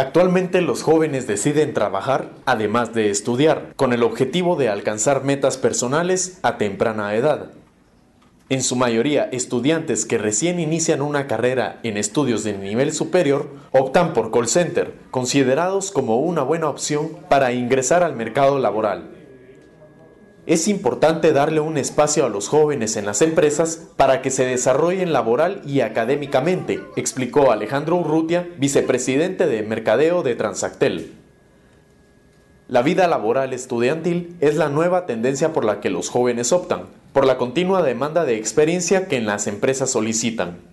Actualmente los jóvenes deciden trabajar además de estudiar, con el objetivo de alcanzar metas personales a temprana edad. En su mayoría, estudiantes que recién inician una carrera en estudios de nivel superior optan por call center, considerados como una buena opción para ingresar al mercado laboral. Es importante darle un espacio a los jóvenes en las empresas para que se desarrollen laboral y académicamente, explicó Alejandro Urrutia, vicepresidente de Mercadeo de Transactel. La vida laboral estudiantil es la nueva tendencia por la que los jóvenes optan, por la continua demanda de experiencia que en las empresas solicitan.